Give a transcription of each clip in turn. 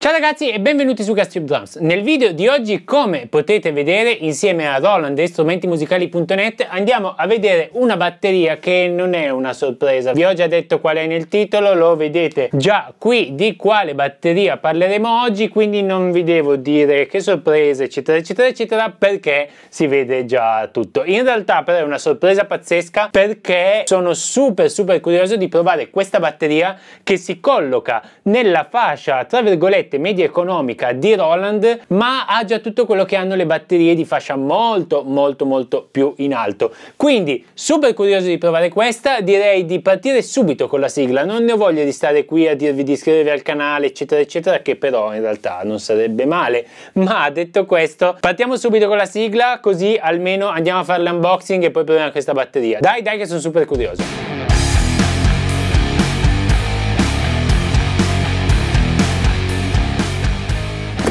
Ciao ragazzi e benvenuti su GasTube Drums. Nel video di oggi, come potete vedere, insieme a Roland e strumentimusicali.net andiamo a vedere una batteria che non è una sorpresa. Vi ho già detto qual è nel titolo, lo vedete già qui di quale batteria parleremo oggi, quindi non vi devo dire che sorpresa, eccetera, eccetera, eccetera, perché si vede già tutto. In realtà però è una sorpresa pazzesca perché sono super super curioso di provare questa batteria che si colloca nella fascia, tra virgolette, virgolette media economica di Roland ma ha già tutto quello che hanno le batterie di fascia molto molto molto più in alto quindi super curioso di provare questa direi di partire subito con la sigla non ne ho voglia di stare qui a dirvi di iscrivervi al canale eccetera eccetera che però in realtà non sarebbe male ma detto questo partiamo subito con la sigla così almeno andiamo a fare l'unboxing e poi proviamo questa batteria dai dai che sono super curioso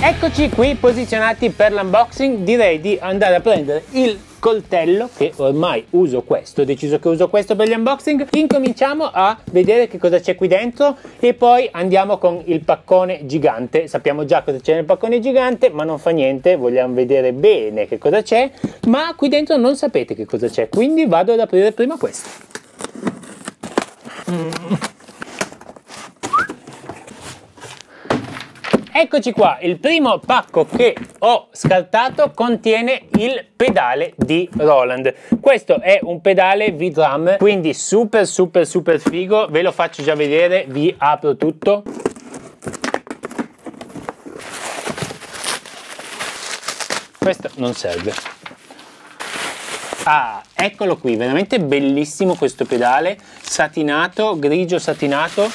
Eccoci qui posizionati per l'unboxing, direi di andare a prendere il coltello che ormai uso questo ho deciso che uso questo per gli unboxing incominciamo a vedere che cosa c'è qui dentro e poi andiamo con il paccone gigante sappiamo già cosa c'è nel paccone gigante ma non fa niente vogliamo vedere bene che cosa c'è ma qui dentro non sapete che cosa c'è quindi vado ad aprire prima questo mm. Eccoci qua, il primo pacco che ho scartato contiene il pedale di Roland. Questo è un pedale V-Drum, quindi super super super figo, ve lo faccio già vedere, vi apro tutto. Questo non serve. Ah, eccolo qui, veramente bellissimo questo pedale, satinato, grigio satinato.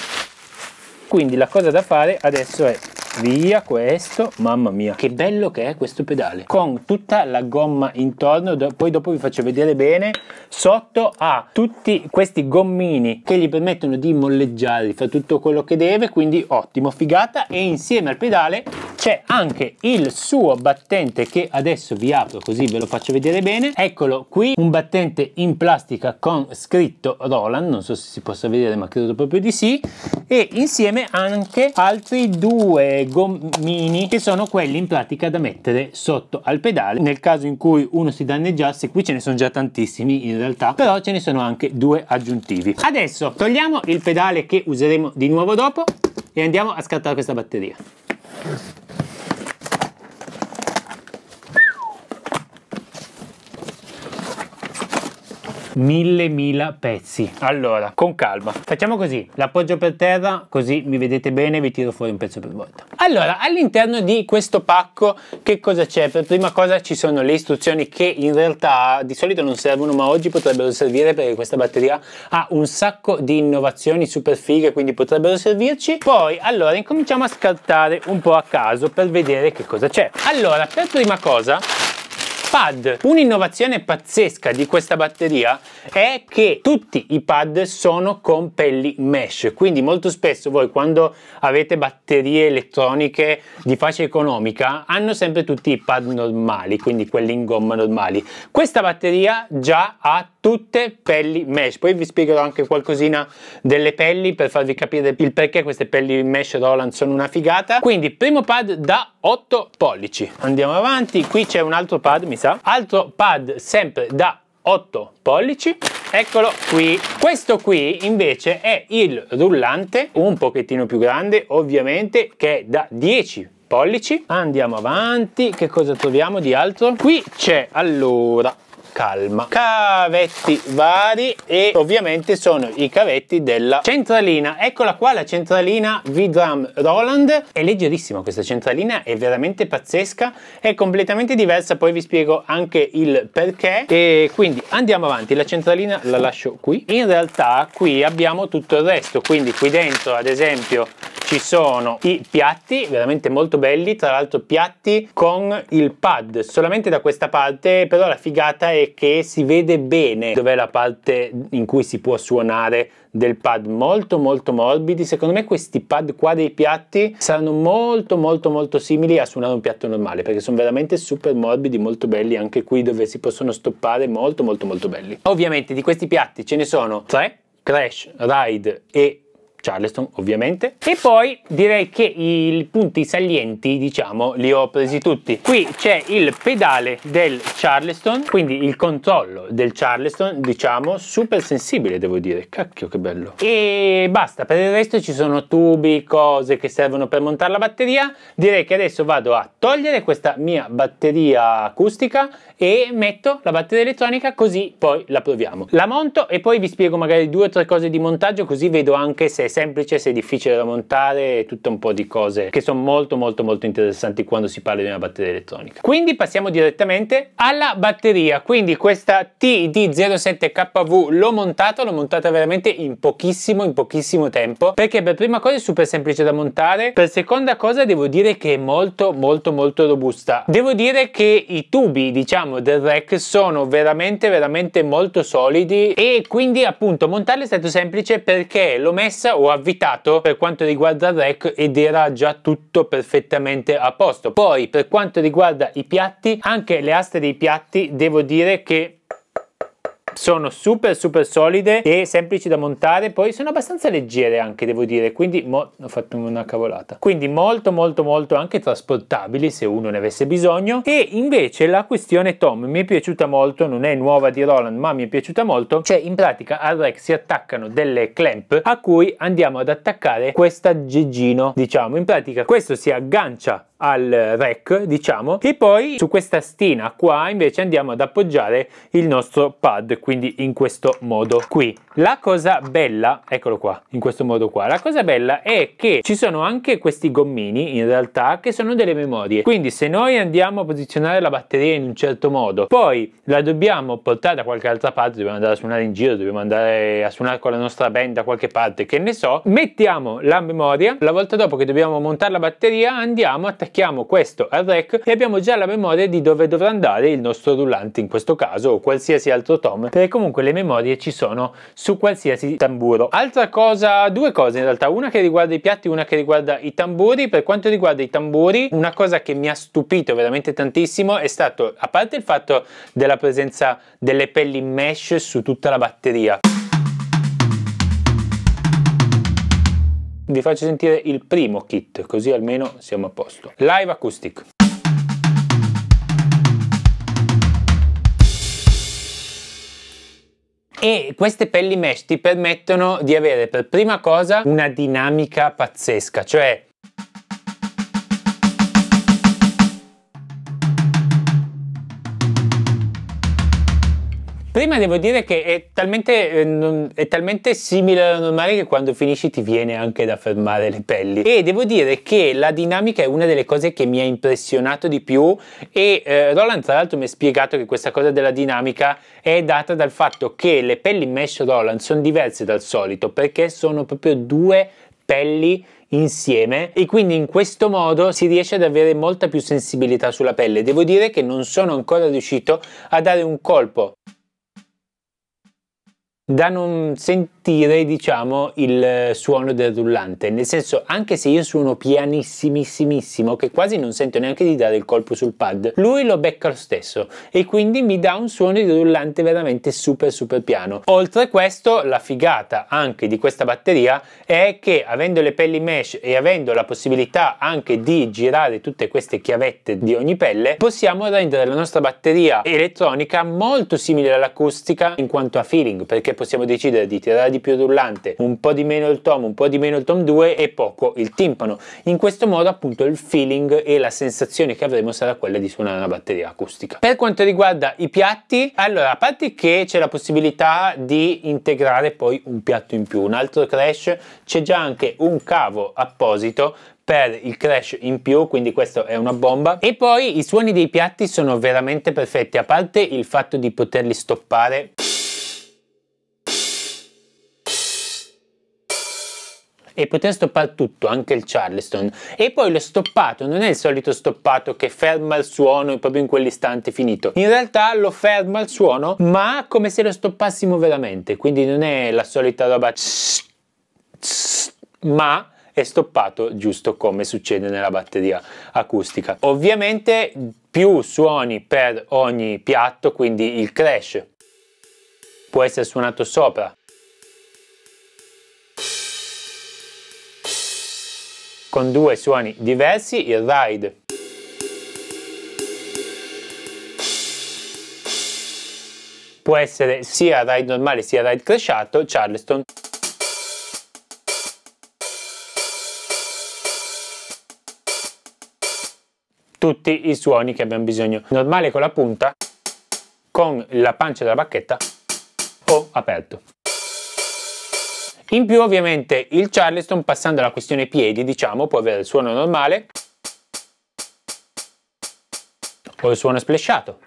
Quindi la cosa da fare adesso è via questo mamma mia che bello che è questo pedale con tutta la gomma intorno poi dopo vi faccio vedere bene sotto ha tutti questi gommini che gli permettono di molleggiare di fare tutto quello che deve quindi ottimo figata e insieme al pedale c'è anche il suo battente che adesso vi apro così ve lo faccio vedere bene eccolo qui un battente in plastica con scritto Roland non so se si possa vedere ma credo proprio di sì e insieme anche altri due gommini che sono quelli in pratica da mettere sotto al pedale nel caso in cui uno si danneggiasse qui ce ne sono già tantissimi in realtà però ce ne sono anche due aggiuntivi adesso togliamo il pedale che useremo di nuovo dopo e andiamo a scattare questa batteria mille mila pezzi allora con calma facciamo così l'appoggio per terra così mi vedete bene vi tiro fuori un pezzo per volta allora all'interno di questo pacco che cosa c'è per prima cosa ci sono le istruzioni che in realtà di solito non servono ma oggi potrebbero servire perché questa batteria ha un sacco di innovazioni super fighe quindi potrebbero servirci poi allora incominciamo a scartare un po' a caso per vedere che cosa c'è allora per prima cosa pad. Un'innovazione pazzesca di questa batteria è che tutti i pad sono con pelli mesh, quindi molto spesso voi quando avete batterie elettroniche di fascia economica hanno sempre tutti i pad normali, quindi quelli in gomma normali. Questa batteria già ha tutte pelli mesh, poi vi spiegherò anche qualcosina delle pelli per farvi capire il perché queste pelli mesh Roland sono una figata. Quindi primo pad da 8 pollici. Andiamo avanti, qui c'è un altro pad, mi precisa. Altro pad sempre da 8 pollici eccolo qui questo qui invece è il rullante un pochettino più grande ovviamente che è da 10 pollici andiamo avanti che cosa troviamo di altro qui c'è allora calma cavetti vari e ovviamente sono i cavetti della centralina eccola qua la centralina V-Drum Roland è leggerissima questa centralina è veramente pazzesca è completamente diversa poi vi spiego anche il perché e quindi andiamo avanti la centralina la lascio qui in realtà qui abbiamo tutto il resto quindi qui dentro ad esempio ci sono i piatti veramente molto belli tra l'altro piatti con il pad solamente da questa parte però la figata è che si vede bene dov'è la parte in cui si può suonare del pad molto molto morbidi secondo me questi pad qua dei piatti saranno molto molto molto simili a suonare un piatto normale perché sono veramente super morbidi molto belli anche qui dove si possono stoppare molto molto molto belli ovviamente di questi piatti ce ne sono tre Crash, Ride e Charleston ovviamente e poi direi che i punti salienti diciamo li ho presi tutti qui c'è il pedale del Charleston quindi il controllo del Charleston diciamo super sensibile devo dire cacchio che bello e basta per il resto ci sono tubi cose che servono per montare la batteria direi che adesso vado a togliere questa mia batteria acustica e metto la batteria elettronica così poi la proviamo la monto e poi vi spiego magari due o tre cose di montaggio così vedo anche se è semplice, se è difficile da montare e tutto un po' di cose che sono molto molto molto interessanti quando si parla di una batteria elettronica. Quindi passiamo direttamente alla batteria, quindi questa TD07KV l'ho montata, l'ho montata veramente in pochissimo, in pochissimo tempo, perché per prima cosa è super semplice da montare, per seconda cosa devo dire che è molto molto molto robusta. Devo dire che i tubi diciamo del rack sono veramente veramente molto solidi e quindi appunto montarli è stato semplice perché l'ho messa ho avvitato per quanto riguarda il rack ed era già tutto perfettamente a posto. Poi per quanto riguarda i piatti, anche le aste dei piatti devo dire che sono super super solide e semplici da montare poi sono abbastanza leggere anche devo dire quindi ho fatto una cavolata quindi molto molto molto anche trasportabili se uno ne avesse bisogno e invece la questione Tom mi è piaciuta molto non è nuova di Roland ma mi è piaciuta molto cioè in pratica al rack si attaccano delle clamp a cui andiamo ad attaccare questa geggino diciamo in pratica questo si aggancia al rack, diciamo, e poi su questa stina qua invece andiamo ad appoggiare il nostro pad, quindi in questo modo qui. La cosa bella, eccolo qua, in questo modo qua, la cosa bella è che ci sono anche questi gommini in realtà che sono delle memorie, quindi se noi andiamo a posizionare la batteria in un certo modo, poi la dobbiamo portare da qualche altra parte, dobbiamo andare a suonare in giro, dobbiamo andare a suonare con la nostra band da qualche parte, che ne so, mettiamo la memoria, la volta dopo che dobbiamo montare la batteria andiamo a attaccare marchiamo questo al rack e abbiamo già la memoria di dove dovrà andare il nostro rullante in questo caso o qualsiasi altro tom perché comunque le memorie ci sono su qualsiasi tamburo. Altra cosa, due cose in realtà, una che riguarda i piatti una che riguarda i tamburi. Per quanto riguarda i tamburi una cosa che mi ha stupito veramente tantissimo è stato a parte il fatto della presenza delle pelli mesh su tutta la batteria vi faccio sentire il primo kit, così almeno siamo a posto. Live Acoustic. e queste pelli mesh ti permettono di avere per prima cosa una dinamica pazzesca, cioè prima devo dire che è talmente, eh, è talmente simile alla normale che quando finisci ti viene anche da fermare le pelli. E devo dire che la dinamica è una delle cose che mi ha impressionato di più e eh, Roland tra l'altro mi ha spiegato che questa cosa della dinamica è data dal fatto che le pelli mesh Roland sono diverse dal solito perché sono proprio due pelli insieme e quindi in questo modo si riesce ad avere molta più sensibilità sulla pelle. Devo dire che non sono ancora riuscito a dare un colpo dan un sentire diciamo il eh, suono del rullante nel senso anche se io suono pianissimissimo che quasi non sento neanche di dare il colpo sul pad lui lo becca lo stesso e quindi mi dà un suono di rullante veramente super super piano oltre a questo la figata anche di questa batteria è che avendo le pelli mesh e avendo la possibilità anche di girare tutte queste chiavette di ogni pelle possiamo rendere la nostra batteria elettronica molto simile all'acustica in quanto a feeling perché possiamo decidere di tirare di più rullante, un po' di meno il tom, un po' di meno il tom 2 e poco il timpano. In questo modo appunto il feeling e la sensazione che avremo sarà quella di suonare una batteria acustica. Per quanto riguarda i piatti, allora a parte che c'è la possibilità di integrare poi un piatto in più, un altro crash, c'è già anche un cavo apposito per il crash in più quindi questo è una bomba e poi i suoni dei piatti sono veramente perfetti a parte il fatto di poterli stoppare e poter stoppare tutto, anche il Charleston. E poi l'ho stoppato, non è il solito stoppato che ferma il suono proprio in quell'istante finito. In realtà lo ferma il suono, ma come se lo stoppassimo veramente, quindi non è la solita roba ma è stoppato giusto come succede nella batteria acustica. Ovviamente più suoni per ogni piatto, quindi il crash può essere suonato sopra con due suoni diversi, il ride può essere sia ride normale sia ride cresciato, charleston. Tutti i suoni che abbiamo bisogno, normale con la punta, con la pancia della bacchetta o aperto. In più ovviamente il Charleston passando alla questione piedi diciamo può avere il suono normale o il suono splesciato.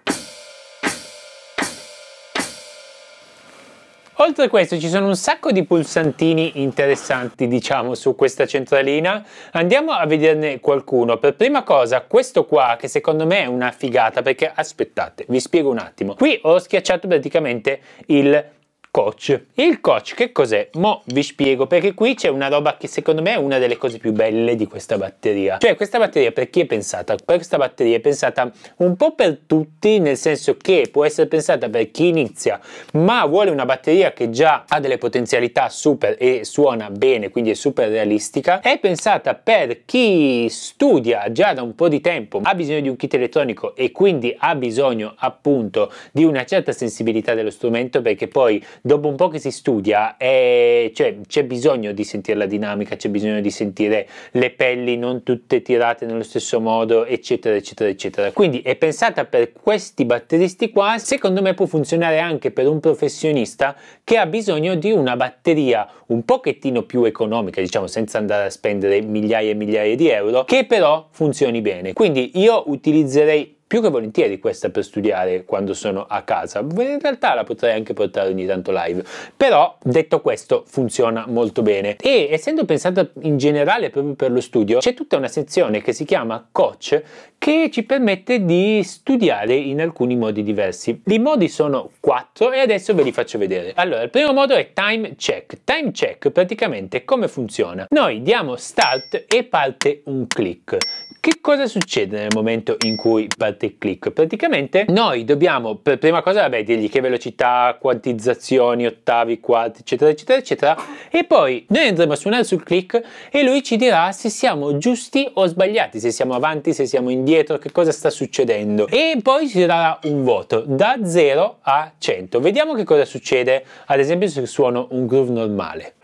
Oltre a questo ci sono un sacco di pulsantini interessanti diciamo su questa centralina, andiamo a vederne qualcuno. Per prima cosa questo qua che secondo me è una figata perché aspettate vi spiego un attimo. Qui ho schiacciato praticamente il coach. Il coach che cos'è? Mo vi spiego perché qui c'è una roba che secondo me è una delle cose più belle di questa batteria. Cioè questa batteria per chi è pensata? Per questa batteria è pensata un po' per tutti nel senso che può essere pensata per chi inizia ma vuole una batteria che già ha delle potenzialità super e suona bene quindi è super realistica. È pensata per chi studia già da un po' di tempo ha bisogno di un kit elettronico e quindi ha bisogno appunto di una certa sensibilità dello strumento perché poi dopo un po' che si studia eh, cioè, c'è bisogno di sentire la dinamica, c'è bisogno di sentire le pelli non tutte tirate nello stesso modo, eccetera, eccetera, eccetera. Quindi è pensata per questi batteristi qua, secondo me può funzionare anche per un professionista che ha bisogno di una batteria un pochettino più economica, diciamo senza andare a spendere migliaia e migliaia di euro, che però funzioni bene. Quindi io utilizzerei più che volentieri questa per studiare quando sono a casa, in realtà la potrei anche portare ogni tanto live, però detto questo funziona molto bene e essendo pensata in generale proprio per lo studio c'è tutta una sezione che si chiama coach che ci permette di studiare in alcuni modi diversi. I modi sono quattro e adesso ve li faccio vedere. Allora il primo modo è time check, time check praticamente come funziona? Noi diamo start e parte un click, che cosa succede nel momento in cui parte il click? Praticamente noi dobbiamo, per prima cosa, vabbè, dirgli che velocità, quantizzazioni, ottavi, quarti, eccetera, eccetera, eccetera, e poi noi andremo a suonare sul click e lui ci dirà se siamo giusti o sbagliati, se siamo avanti, se siamo indietro, che cosa sta succedendo. E poi ci darà un voto da 0 a 100. Vediamo che cosa succede, ad esempio, se suono un groove normale.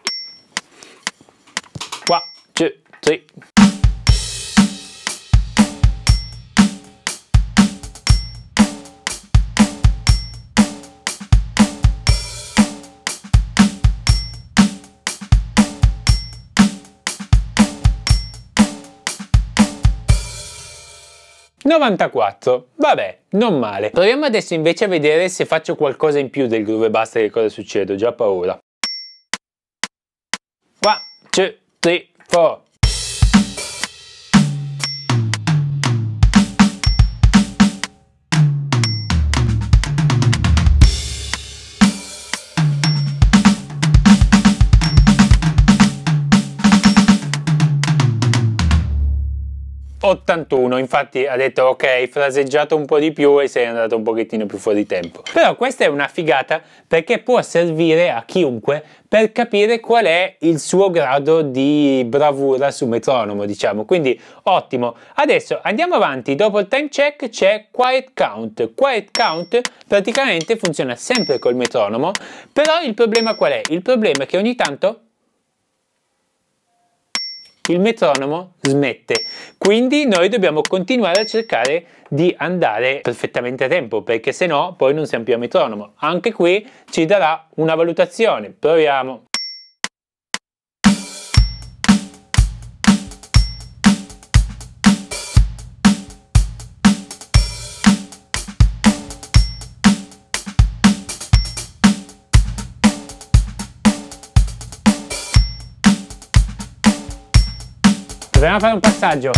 1, 2, 3. 94. Vabbè, non male. Proviamo adesso invece a vedere se faccio qualcosa in più del groove basta che cosa succede, ho già paura. 1, 2, 3, 4. 81, infatti ha detto ok, fraseggiato un po' di più e sei andato un pochettino più fuori tempo. Però questa è una figata perché può servire a chiunque per capire qual è il suo grado di bravura su metronomo, diciamo. Quindi ottimo. Adesso andiamo avanti, dopo il time check c'è quiet count. Quiet count praticamente funziona sempre col metronomo, però il problema qual è? Il problema è che ogni tanto il metronomo smette. Quindi noi dobbiamo continuare a cercare di andare perfettamente a tempo, perché se no poi non siamo più a metronomo. Anche qui ci darà una valutazione. Proviamo. Proviamo a fare un passaggio.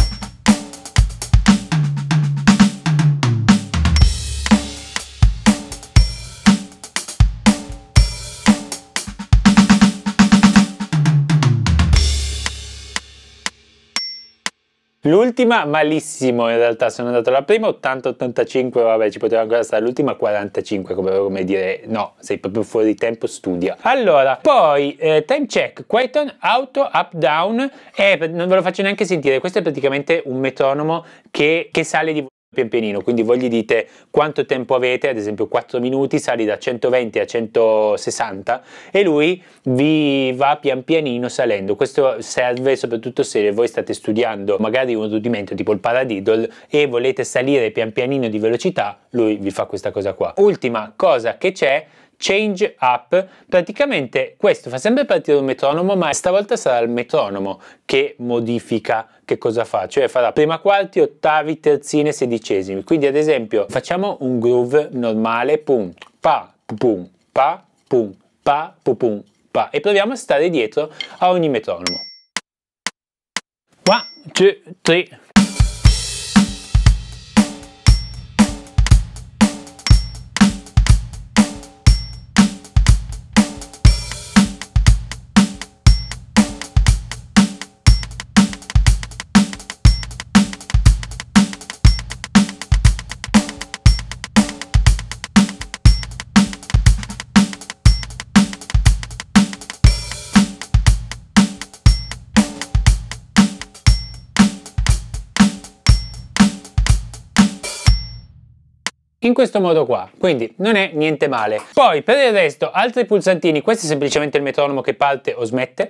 L'ultima malissimo in realtà, sono andato alla prima 80-85, vabbè ci poteva ancora stare, l'ultima 45 come, come, dire, no, sei proprio fuori di tempo, studia. Allora, poi eh, time check, Quieton, auto, up, down, eh, non ve lo faccio neanche sentire, questo è praticamente un metronomo che, che sale di pian pianino, quindi voi gli dite quanto tempo avete, ad esempio 4 minuti, sali da 120 a 160 e lui vi va pian pianino salendo. Questo serve soprattutto se voi state studiando magari un rudimento tipo il paradiddle e volete salire pian pianino di velocità, lui vi fa questa cosa qua. Ultima cosa che c'è Change Up, praticamente questo fa sempre partire un metronomo, ma stavolta sarà il metronomo che modifica che cosa fa, cioè farà prima quarti, ottavi, terzine, sedicesimi. Quindi ad esempio facciamo un groove normale, pum, pa, pum, pa, pum, pa, pum, pum, pa, e proviamo a stare dietro a ogni metronomo. 1, 2, 3, questo modo qua, quindi non è niente male. Poi per il resto altri pulsantini, questo è semplicemente il metronomo che parte o smette.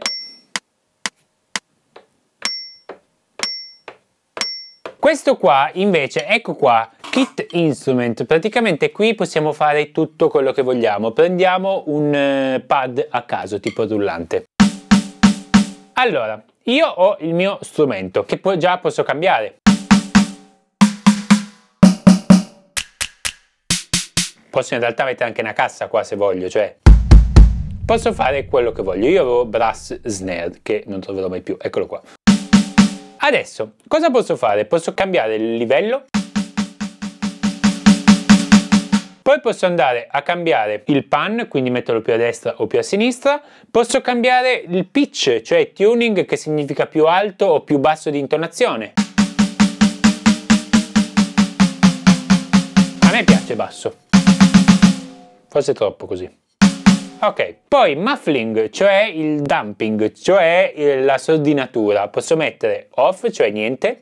Questo qua invece, ecco qua, kit instrument, praticamente qui possiamo fare tutto quello che vogliamo. Prendiamo un eh, pad a caso, tipo rullante. Allora, io ho il mio strumento, che già posso cambiare. Posso in realtà mettere anche una cassa qua se voglio, cioè posso fare quello che voglio. Io avevo brass snare che non troverò mai più, eccolo qua. Adesso, cosa posso fare? Posso cambiare il livello, poi posso andare a cambiare il pan, quindi metterlo più a destra o più a sinistra, posso cambiare il pitch, cioè tuning che significa più alto o più basso di intonazione. A me piace basso forse troppo così. Ok, poi muffling, cioè il dumping, cioè eh, la sordinatura. Posso mettere off, cioè niente,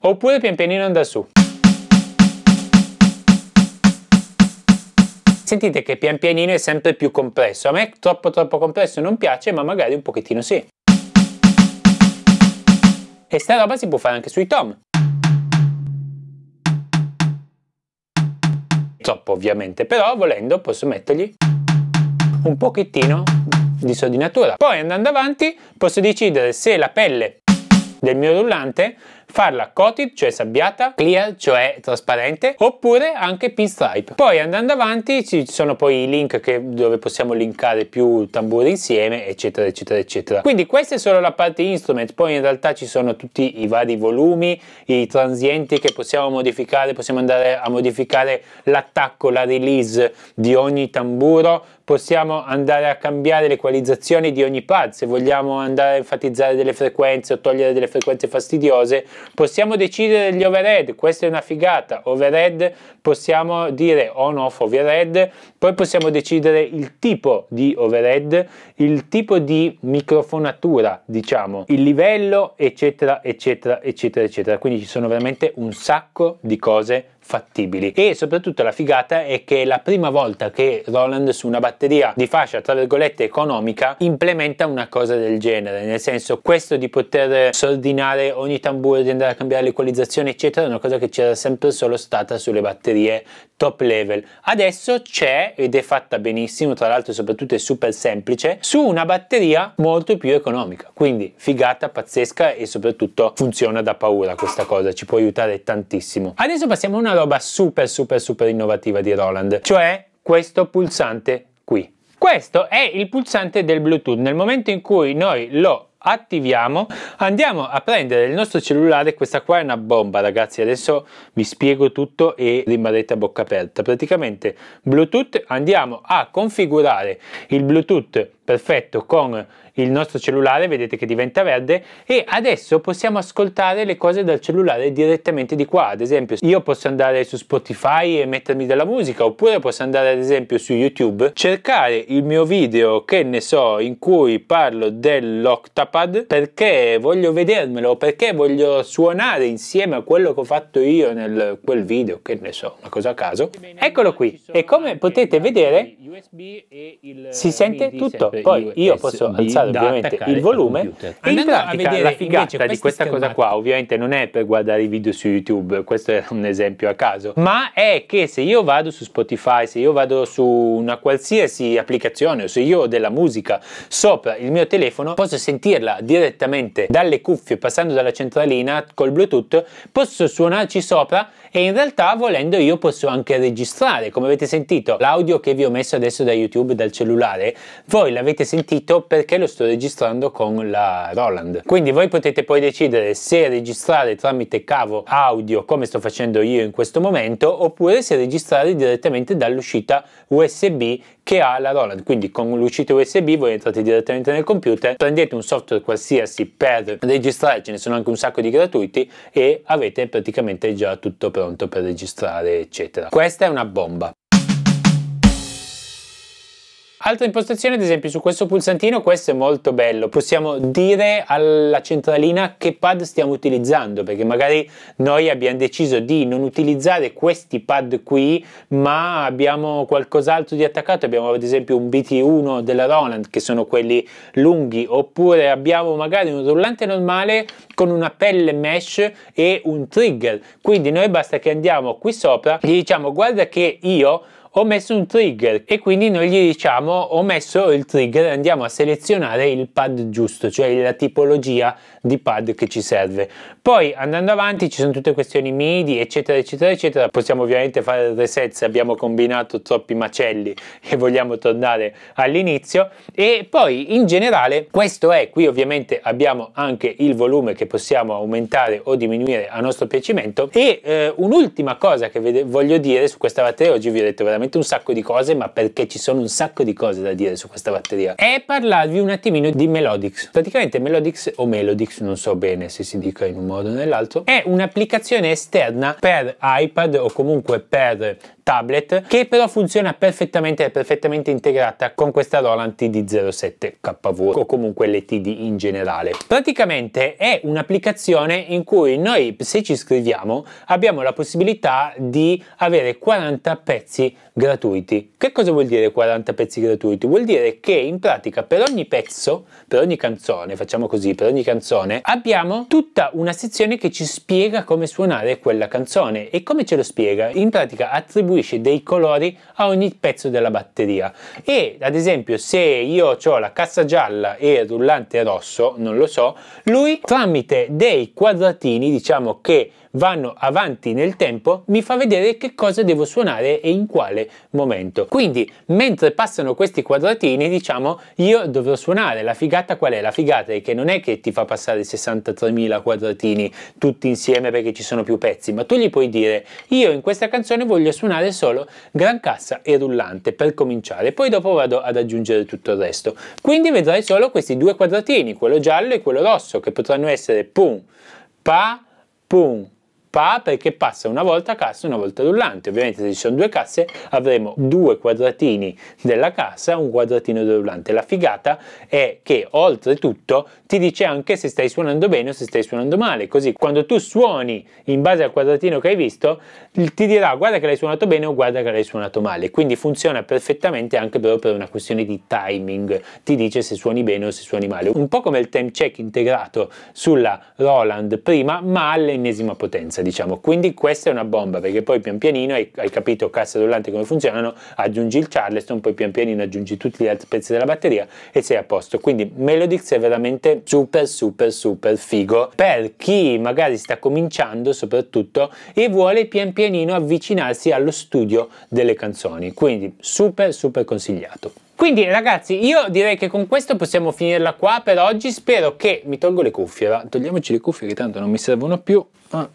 oppure pian pianino andare su. Sentite che pian pianino è sempre più compresso. A me troppo troppo compresso non piace, ma magari un pochettino sì. E sta roba si può fare anche sui tom. troppo ovviamente, però volendo posso mettergli un pochettino di soldinatura. Poi andando avanti posso decidere se la pelle del mio rullante, farla coated, cioè sabbiata, clear, cioè trasparente, oppure anche pinstripe. Poi andando avanti ci sono poi i link che, dove possiamo linkare più tamburi insieme, eccetera, eccetera, eccetera. Quindi questa è solo la parte instrument, poi in realtà ci sono tutti i vari volumi, i transienti che possiamo modificare, possiamo andare a modificare l'attacco, la release di ogni tamburo, possiamo andare a cambiare le equalizzazioni di ogni pad, se vogliamo andare a enfatizzare delle frequenze o togliere delle frequenze fastidiose, possiamo decidere gli overhead, questa è una figata, overhead possiamo dire on off overhead, poi possiamo decidere il tipo di overhead, il tipo di microfonatura, diciamo, il livello, eccetera, eccetera, eccetera, eccetera. Quindi ci sono veramente un sacco di cose fattibili e soprattutto la figata è che è la prima volta che Roland su una batteria di fascia tra virgolette economica implementa una cosa del genere nel senso questo di poter sordinare ogni tamburo di andare a cambiare l'equalizzazione eccetera è una cosa che c'era sempre solo stata sulle batterie top level adesso c'è ed è fatta benissimo tra l'altro soprattutto è super semplice su una batteria molto più economica quindi figata pazzesca e soprattutto funziona da paura questa cosa ci può aiutare tantissimo adesso passiamo a una roba super super super innovativa di Roland, cioè questo pulsante qui. Questo è il pulsante del Bluetooth. Nel momento in cui noi lo attiviamo andiamo a prendere il nostro cellulare questa qua è una bomba ragazzi adesso vi spiego tutto e rimarrete a bocca aperta praticamente bluetooth andiamo a configurare il bluetooth Perfetto, con il nostro cellulare vedete che diventa verde e adesso possiamo ascoltare le cose dal cellulare direttamente di qua. Ad esempio io posso andare su Spotify e mettermi della musica oppure posso andare ad esempio su YouTube, cercare il mio video che ne so in cui parlo dell'Octapad perché voglio vedermelo, perché voglio suonare insieme a quello che ho fatto io nel quel video, che ne so, una cosa a caso. Eccolo qui e come potete vedere si sente tutto. Poi io posso alzare ovviamente il volume. e in pratica la figata di questa schermate. cosa qua ovviamente non è per guardare i video su YouTube, questo è un esempio a caso, ma è che se io vado su Spotify, se io vado su una qualsiasi applicazione o se io ho della musica sopra il mio telefono, posso sentirla direttamente dalle cuffie passando dalla centralina col Bluetooth, posso suonarci sopra e in realtà volendo io posso anche registrare, come avete sentito, l'audio che vi ho messo adesso da YouTube dal cellulare, voi la avete sentito perché lo sto registrando con la Roland. Quindi voi potete poi decidere se registrare tramite cavo audio come sto facendo io in questo momento oppure se registrare direttamente dall'uscita USB che ha la Roland. Quindi con l'uscita USB voi entrate direttamente nel computer, prendete un software qualsiasi per registrare, ce ne sono anche un sacco di gratuiti e avete praticamente già tutto pronto per registrare eccetera. Questa è una bomba. Altra impostazione, ad esempio, su questo pulsantino, questo è molto bello. Possiamo dire alla centralina che pad stiamo utilizzando, perché magari noi abbiamo deciso di non utilizzare questi pad qui, ma abbiamo qualcos'altro di attaccato. Abbiamo ad esempio un BT1 della Roland, che sono quelli lunghi, oppure abbiamo magari un rullante normale con una pelle mesh e un trigger. Quindi noi basta che andiamo qui sopra, gli diciamo guarda che io ho messo un trigger e quindi noi gli diciamo ho messo il trigger andiamo a selezionare il pad giusto, cioè la tipologia di pad che ci serve. Poi andando avanti ci sono tutte questioni MIDI eccetera eccetera eccetera, possiamo ovviamente fare il reset se abbiamo combinato troppi macelli e vogliamo tornare all'inizio e poi in generale questo è, qui ovviamente abbiamo anche il volume che possiamo aumentare o diminuire a nostro piacimento e eh, un'ultima cosa che voglio dire su questa batteria, oggi vi ho detto veramente veramente un sacco di cose, ma perché ci sono un sacco di cose da dire su questa batteria, e parlarvi un attimino di Melodix. Praticamente Melodix o Melodix, non so bene se si dica in un modo o nell'altro, è un'applicazione esterna per iPad o comunque per tablet che però funziona perfettamente, è perfettamente integrata con questa Roland TD07KV o comunque le in generale. Praticamente è un'applicazione in cui noi se ci iscriviamo abbiamo la possibilità di avere 40 pezzi gratuiti. Che cosa vuol dire 40 pezzi gratuiti? Vuol dire che in pratica per ogni pezzo, per ogni canzone, facciamo così, per ogni canzone abbiamo tutta una sezione che ci spiega come suonare quella canzone e come ce lo spiega? In pratica attribuisce attribuisce dei colori a ogni pezzo della batteria e ad esempio se io ho la cassa gialla e il rullante rosso non lo so lui tramite dei quadratini diciamo che vanno avanti nel tempo mi fa vedere che cosa devo suonare e in quale momento. Quindi mentre passano questi quadratini diciamo io dovrò suonare. La figata qual è? La figata è che non è che ti fa passare 63.000 quadratini tutti insieme perché ci sono più pezzi ma tu gli puoi dire io in questa canzone voglio suonare solo gran cassa e rullante per cominciare poi dopo vado ad aggiungere tutto il resto. Quindi vedrai solo questi due quadratini quello giallo e quello rosso che potranno essere pum, pa, pum, Pa perché passa una volta cassa e una volta rullante. Ovviamente se ci sono due casse avremo due quadratini della cassa e un quadratino del rullante. La figata è che oltretutto ti dice anche se stai suonando bene o se stai suonando male. Così quando tu suoni in base al quadratino che hai visto ti dirà guarda che l'hai suonato bene o guarda che l'hai suonato male. Quindi funziona perfettamente anche però per una questione di timing. Ti dice se suoni bene o se suoni male. Un po' come il time check integrato sulla Roland prima ma all'ennesima potenza diciamo. Quindi questa è una bomba, perché poi pian pianino hai, hai capito casse dolante come funzionano, aggiungi il Charleston, poi pian pianino aggiungi tutti gli altri pezzi della batteria e sei a posto. Quindi Melodix è veramente super super super figo per chi magari sta cominciando soprattutto e vuole pian pianino avvicinarsi allo studio delle canzoni. Quindi super super consigliato. Quindi ragazzi io direi che con questo possiamo finirla qua per oggi, spero che mi tolgo le cuffie, va? togliamoci le cuffie che tanto non mi servono più. Ah.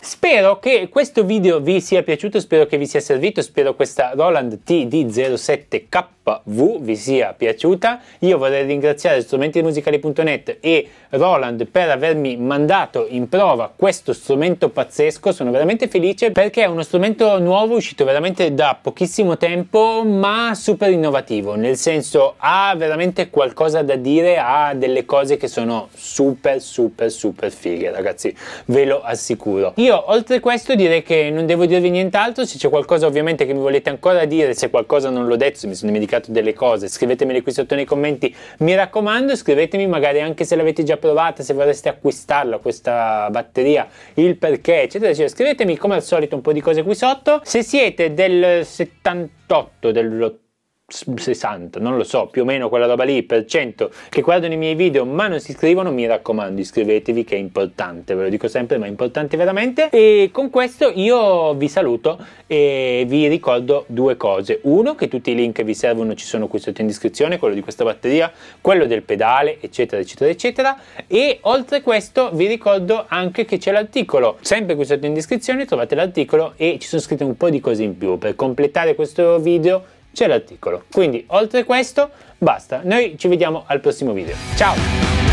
Spero che questo video vi sia piaciuto, spero che vi sia servito, spero questa Roland TD07K V vi sia piaciuta. Io vorrei ringraziare strumentimusicali.net e Roland per avermi mandato in prova questo strumento pazzesco. Sono veramente felice perché è uno strumento nuovo uscito veramente da pochissimo tempo ma super innovativo. Nel senso ha veramente qualcosa da dire, ha delle cose che sono super super super fighe ragazzi. Ve lo assicuro. Io oltre questo direi che non devo dirvi nient'altro. Se c'è qualcosa ovviamente che mi volete ancora dire, se qualcosa non l'ho detto, se mi sono dimenticato dimenticato delle cose, scrivetemele qui sotto nei commenti. Mi raccomando, scrivetemi magari anche se l'avete già provata, se vorreste acquistarla questa batteria, il perché, eccetera, eccetera. Scrivetemi come al solito un po' di cose qui sotto. Se siete del 78, dell'80, 60, non lo so, più o meno quella roba lì, per cento che guardano i miei video ma non si iscrivono, mi raccomando iscrivetevi che è importante, ve lo dico sempre ma è importante veramente e con questo io vi saluto e vi ricordo due cose, uno che tutti i link che vi servono ci sono qui sotto in descrizione, quello di questa batteria, quello del pedale eccetera eccetera eccetera e oltre questo vi ricordo anche che c'è l'articolo, sempre qui sotto in descrizione trovate l'articolo e ci sono scritte un po' di cose in più per completare questo video c'è l'articolo. Quindi oltre questo basta, noi ci vediamo al prossimo video. Ciao!